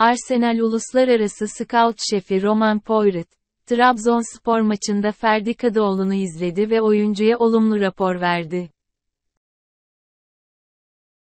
Arsenal Uluslararası Scout Şefi Roman Poyret, Trabzonspor maçında Ferdi Kadıoğlu'nu izledi ve oyuncuya olumlu rapor verdi.